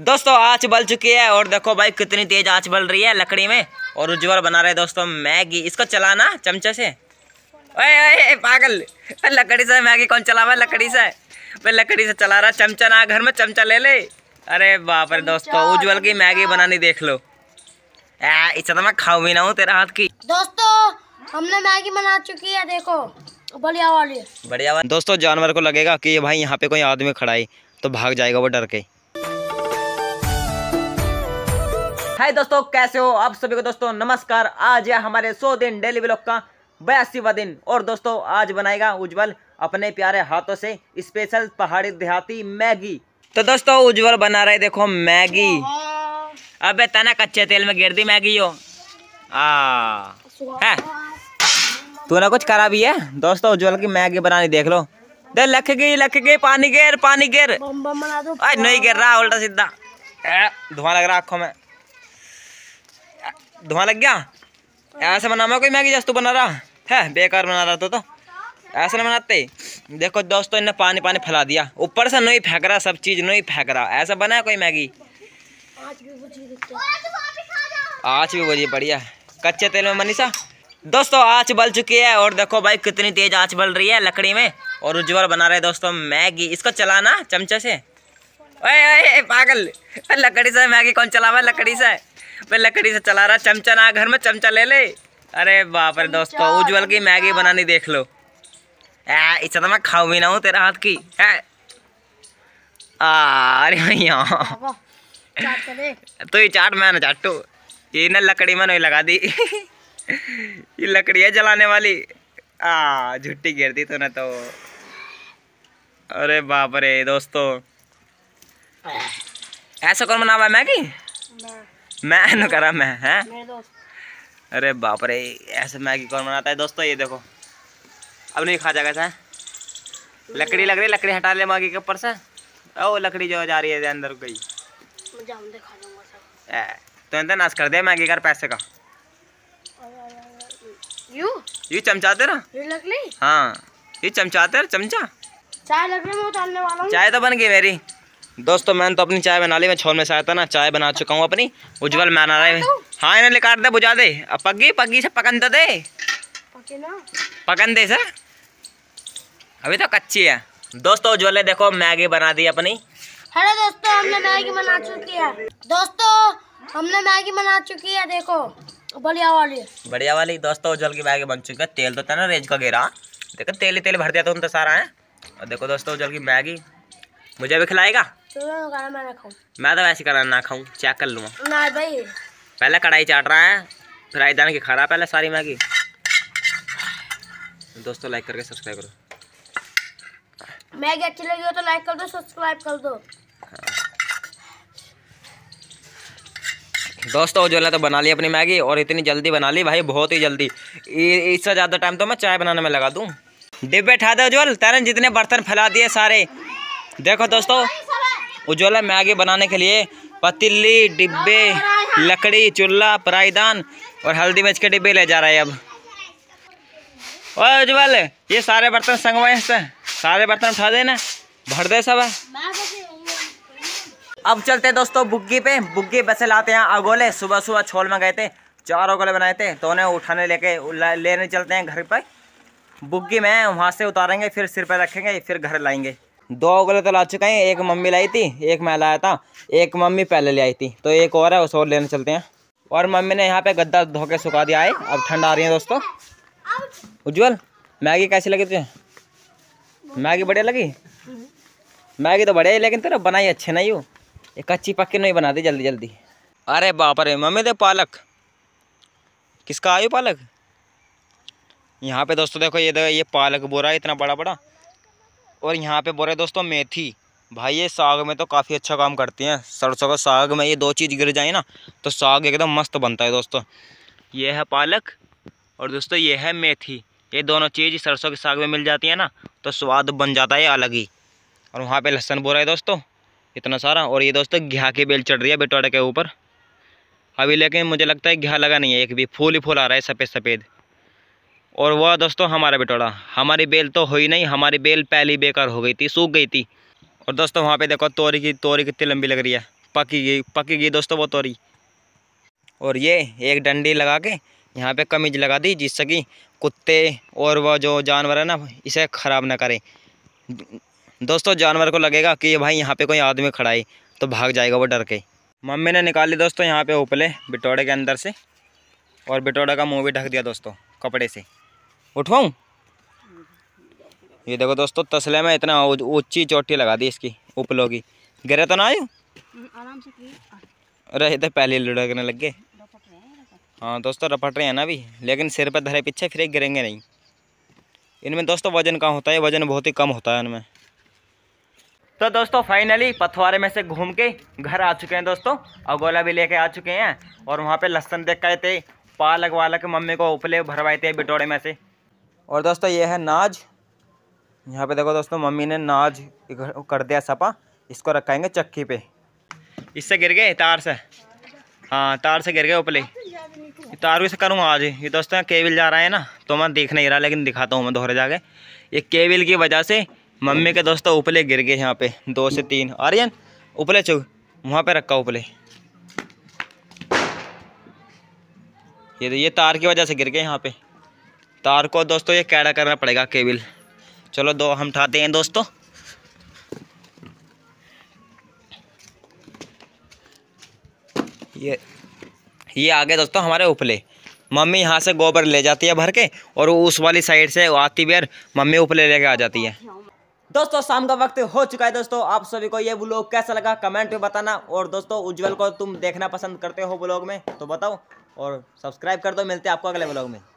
दोस्तों आँच बल चुकी है और देखो भाई कितनी तेज आँच बल रही है लकड़ी में और उज्जवल बना रहे दोस्तों मैगी इसको चलाना चमचे से पागल लकड़ी से मैगी कौन चला हुआ लकड़ी से भाई लकड़ी से चला रहा चमचा ना घर में चमचा ले ले अरे बाप रे दोस्तों उज्जवल की मैगी बनानी देख लो इतना मैं खाऊ भी ना हूँ तेरा हाथ की दोस्तों हमने मैगी बना चुकी है देखो बढ़िया वाली बढ़िया वाली दोस्तों जानवर को लगेगा कि भाई यहाँ पे कोई आदमी खड़ा है तो भाग जाएगा वो डर के हाय दोस्तों कैसे हो आप सभी को दोस्तों नमस्कार आज है हमारे 100 दिन डेली ब्लॉक का बयासीवा दिन और दोस्तों आज बनाएगा उज्जवल अपने प्यारे हाथों से स्पेशल पहाड़ी देहाती मैगी तो दोस्तों उज्जवल बना रहे देखो मैगी अबे तना कच्चे तेल में गिर दी मैगी हो आ तूने कुछ करा भी है दोस्तों उज्जवल की मैगी बनानी देख लो दे लख गई लख गई पानी गिर पानी गिर नहीं गिर रहा उल्टा सीधा धुआं लग रहा आंखों में धुआं लग गया ऐसे बनाना कोई मैगी जैसे बना रहा है बेकार बना रहा तो, तो। ऐसा नहीं बनाते देखो दोस्तों इन्हें पानी पानी फैला दिया ऊपर से नहीं फेंक रहा सब चीज़ नहीं फेंक रहा ऐसा बना कोई मैगी आज भी बोलिए बढ़िया कच्चे तेल में मनीषा दोस्तों आँच बल चुकी है और देखो भाई कितनी तेज आँच बल रही है लकड़ी में और उज्जवल बना रहे दोस्तों मैगी इसको चलाना चमचे से ओए ओए पागल लकड़ी से मैगी कौन चलावा लकड़ी से मैं लकड़ी से चला रहा चमचा ना घर में चमचा ले ले अरे बाप रे दोस्तों उज्जवल की मैगी बनानी देख लो इतना मैं खाऊ भी ना हूँ तेरा हाथ की है अरे भैया हाँ। तो ये चाट मैं ना चाटू ये ना लकड़ी में नहीं लगा दी ये लकड़ी है जलाने वाली आ झुट्टी गिर दी तूने तो अरे बाप रे दोस्तों ऐसा कौन बनावा मैगी मैं न करा मैं है अरे बाप रे ऐसे मैगी कौन बनाता है दोस्तों ये देखो अब नहीं खा जाएगा सर लकड़ी लग रही लकड़ी हटा ले मैगी के ऊपर से ओ लकड़ी जो जा रही है अंदर गई तो इंतजार नाश कर दे मैगी कर पैसे का यू यू चमचाते ना हाँ ये चमचाते चमचा चाय लगने में उतारने वाला चाय तो बन गई मेरी दोस्तों मैंने तो अपनी चाय बना ली मैं छोर में से आया था ना चाय बना चुका हूँ अपनी उज्जवल मैन आ रहा है हाँ इन्हें लेकर दे बुझा दे अब पगी पगी से पकन तो दे पकन दे सर अभी तो कच्ची है दोस्तों उज्ज्वल ने देखो मैगी बना दी अपनी हेलो दोस्तों हमने मैगी बना चुकी है दोस्तों हमने मैगी बना चुकी है देखो बढ़िया वाली बढ़िया वाली दोस्तों उज्ज्वल की मैगी बन चुकी है तेल तो था ना रेंज का घेरा देखो तेल ही तेल भर दिया तो उनका सारा है और देखो दोस्तों उज्जवल की मैगी मुझे भी खिलाएगा मैं तो वैसे करा ना खाऊं चेक कर लूंगा ना भाई पहले कढ़ाई चाट रहा है फिर आई दान के खा रहा पहले सारी मैगी दोस्तों लाइक करके सब्सक्राइब करो मैगी अच्छी लगी हो तो लाइक कर दो सब्सक्राइब कर दो हाँ। दोस्तों जो है तो बना ली अपनी मैगी और इतनी जल्दी बना ली भाई बहुत ही जल्दी इससे ज़्यादा टाइम तो मैं चाय बनाने में लगा दूं डिब्बे उठा दे उज्ज्वल तेरे जितने बर्तन फैला दिए सारे देखो दोस्तों उज्ज्वला में आगे बनाने के लिए पतीली डिब्बे लकड़ी चूल्हा पराईदान और हल्दी मिर्च के डिब्बे ले जा रहा है अब और उज्ज्वल ये सारे बर्तन संगवाए सारे बर्तन उठा देना भर दे सब अब चलते दोस्तों बुग्गी पे बुग्गी बसे लाते हैं अगोले सुबह सुबह छोल में गए थे चार अगोले बनाए थे तो उन्हें उठाने लेके लेने चलते हैं घर पर बुग्गी में वहाँ से उतारेंगे फिर सिर पर रखेंगे फिर घर लाएंगे दो गलत तो ला चुके हैं एक मम्मी लाई थी एक मैं लाया था एक मम्मी पहले ले आई थी तो एक और है उस और लेने चलते हैं और मम्मी ने यहाँ पे गद्दा धो के सुखा दिया है अब ठंड आ रही है दोस्तों उज्जवल मैगी कैसी लगी तुझे मैगी बढ़िया लगी मैगी तो बढ़िया ही लेकिन तेरा बनाई अच्छे नहीं हो एक कच्ची पक्की नहीं बनाती जल्दी जल्दी अरे बाप अरे मम्मी दे पालक किसका आयु पालक यहाँ पे दोस्तों देखो ये देखो ये पालक बोरा है इतना बड़ा बड़ा और यहाँ पे बोल रहे दोस्तों मेथी भाई ये साग में तो काफ़ी अच्छा काम करती हैं सरसों का साग में ये दो चीज़ गिर जाए ना तो साग एकदम मस्त बनता है दोस्तों ये है पालक और दोस्तों ये है मेथी ये दोनों चीज़ सरसों के साग में मिल जाती है ना तो स्वाद बन जाता है अलग ही और वहाँ पर लहसन रहा है दोस्तों इतना सारा और ये दोस्तों घिया की बेल चढ़ रही है बेटवाड़े के ऊपर अभी लेकिन मुझे लगता है घिया लगा नहीं है एक भी फूल ही फूल आ रहा है सफ़ेद सफ़ेद और वह दोस्तों हमारा बिटोड़ा हमारी बेल तो हुई नहीं हमारी बेल पहली बेकार हो गई थी सूख गई थी और दोस्तों वहाँ पे देखो तोरी की तोरी कितनी लंबी लग रही है पकी गई पकी गई दोस्तों वो तोरी और ये एक डंडी लगा के यहाँ पे कमीज लगा दी जिससे कि कुत्ते और वह जो जानवर है ना इसे ख़राब ना करें दोस्तों जानवर को लगेगा कि भाई यहाँ पे कोई आदमी खड़ा है तो भाग जाएगा वो डर के मम्मी ने निकाली दोस्तों यहाँ पर उपले बिटोड़े के अंदर से और बिटोड़ा का मुँह भी ढक दिया दोस्तों कपड़े से उठवाऊँ ये देखो दोस्तों तसले में इतना ऊंची चोटी लगा दी इसकी उपलो की गिरे तो ना आयो रहे थे तो पहले लुढ़कने लग गए हाँ दोस्तों रपट रहे हैं ना अभी लेकिन सिर पर धरे पीछे फिर गिरेंगे नहीं इनमें दोस्तों वजन कम होता है वजन बहुत ही कम होता है इनमें तो दोस्तों फाइनली पथवारे में से घूम के घर आ चुके हैं दोस्तों अगोला भी लेके आ चुके हैं और वहाँ पे लहसन देख गए थे पालक वालक मम्मी को उपले भरवाए थे बिटोड़े में से और दोस्तों ये है नाज यहाँ पे देखो दोस्तों मम्मी ने नाज कर दिया सपा इसको रखाएंगे चक्की पे इससे गिर गए तार से हाँ तार से गिर गए उपले तार भी से करूँगा आज ये दोस्तों केबिल जा रहा है ना तो मैं देख नहीं रहा लेकिन दिखाता हूँ मैं दोहरे जाके ये केबिल की वजह से मम्मी के दोस्तों उपले गिर गए यहाँ पे दो से तीन आर्यन उपले चुग वहाँ पे रखा उपले ये तो ये तार की वजह से गिर गए यहाँ पे तार को दोस्तों ये कैड़ा करना पड़ेगा केबिल चलो दो हम उठाते हैं दोस्तों ये ये आ गए दोस्तों हमारे उपले मम्मी यहाँ से गोबर ले जाती है भर के और उस वाली साइड से आती बेर मम्मी उपले लेके आ जाती है दोस्तों शाम का वक्त हो चुका है दोस्तों आप सभी को ये ब्लॉग कैसा लगा कमेंट में बताना और दोस्तों उज्जवल को तुम देखना पसंद करते हो ब्लॉग में तो बताओ और सब्सक्राइब कर दो मिलते हैं आपको अगले ब्लॉग में